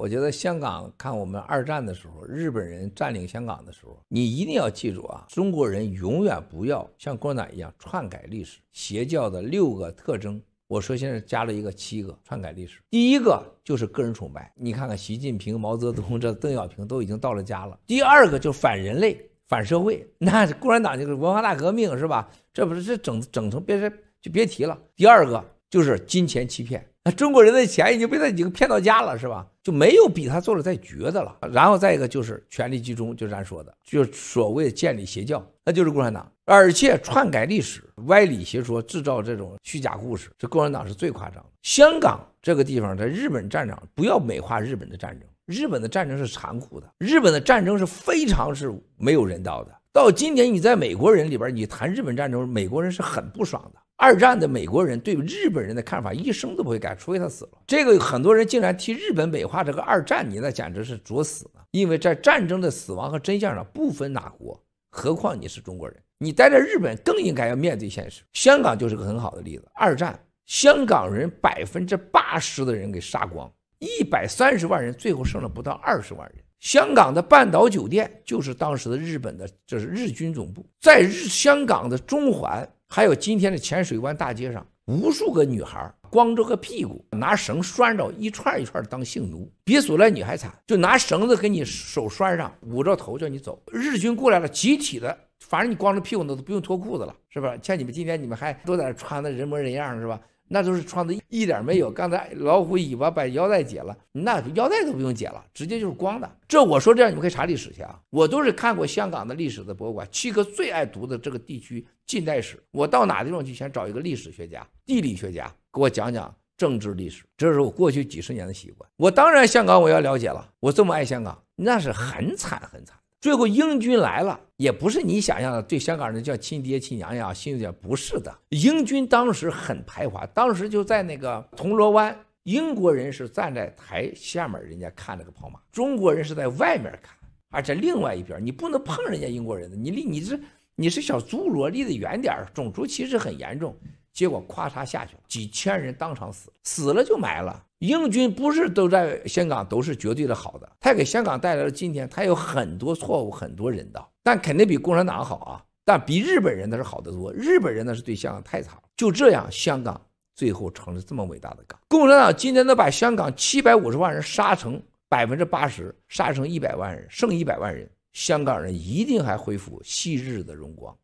我觉得香港看我们二战的时候，日本人占领香港的时候，你一定要记住啊！中国人永远不要像共产党一样篡改历史。邪教的六个特征，我说现在加了一个七个，篡改历史。第一个就是个人崇拜，你看看习近平、毛泽东这邓小平都已经到了家了。第二个就反人类、反社会，那共产党就是文化大革命是吧？这不是这整整成别成就别提了。第二个就是金钱欺骗。那中国人的钱已经被他已经骗到家了，是吧？就没有比他做的再绝的了。然后再一个就是权力集中，就咱说的，就所谓建立邪教，那就是共产党。而且篡改历史、歪理邪说、制造这种虚假故事，这共产党是最夸张。香港这个地方在日本战场，不要美化日本的战争，日本的战争是残酷的，日本的战争是非常是没有人道的。到今年，你在美国人里边，你谈日本战争，美国人是很不爽的。二战的美国人对日本人的看法一生都不会改，除非他死了。这个很多人竟然替日本美化这个二战，你那简直是作死！因为在战争的死亡和真相上不分哪国，何况你是中国人，你待在日本更应该要面对现实。香港就是个很好的例子。二战，香港人百分之八十的人给杀光，一百三十万人最后剩了不到二十万人。香港的半岛酒店就是当时的日本的，这是日军总部在日香港的中环。还有今天的浅水湾大街上，无数个女孩光着个屁股，拿绳拴着一串一串当性奴，比索莱女还惨，就拿绳子给你手拴上，捂着头叫你走。日军过来了，集体的，反正你光着屁股那都不用脱裤子了，是吧？像你们今天，你们还都在那穿的人模人样，是吧？那都是穿的，一点没有。刚才老虎尾巴把腰带解了，那腰带都不用解了，直接就是光的。这我说这样，你们可以查历史去啊。我都是看过香港的历史的博物馆。七哥最爱读的这个地区近代史。我到哪地方去先找一个历史学家、地理学家给我讲讲政治历史，这是我过去几十年的习惯。我当然香港我要了解了，我这么爱香港，那是很惨很惨。最后英军来了，也不是你想象的对香港人叫亲爹亲娘呀，心里有点不是的。英军当时很排华，当时就在那个铜锣湾，英国人是站在台下面，人家看那个跑马，中国人是在外面看，而且另外一边你不能碰人家英国人，的，你离你是你是小侏儒，离得远点儿，种族歧视很严重。结果，咔嚓下去了，几千人当场死了，死了就埋了。英军不是都在香港，都是绝对的好的，他给香港带来了今天，他有很多错误，很多人道，但肯定比共产党好啊，但比日本人那是好的多。日本人那是对香港太差了，就这样，香港最后成了这么伟大的港。共产党今天能把香港七百五十万人杀成百分之八十，杀成一百万人，剩一百万人，香港人一定还恢复昔日的荣光。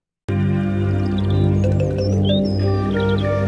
Música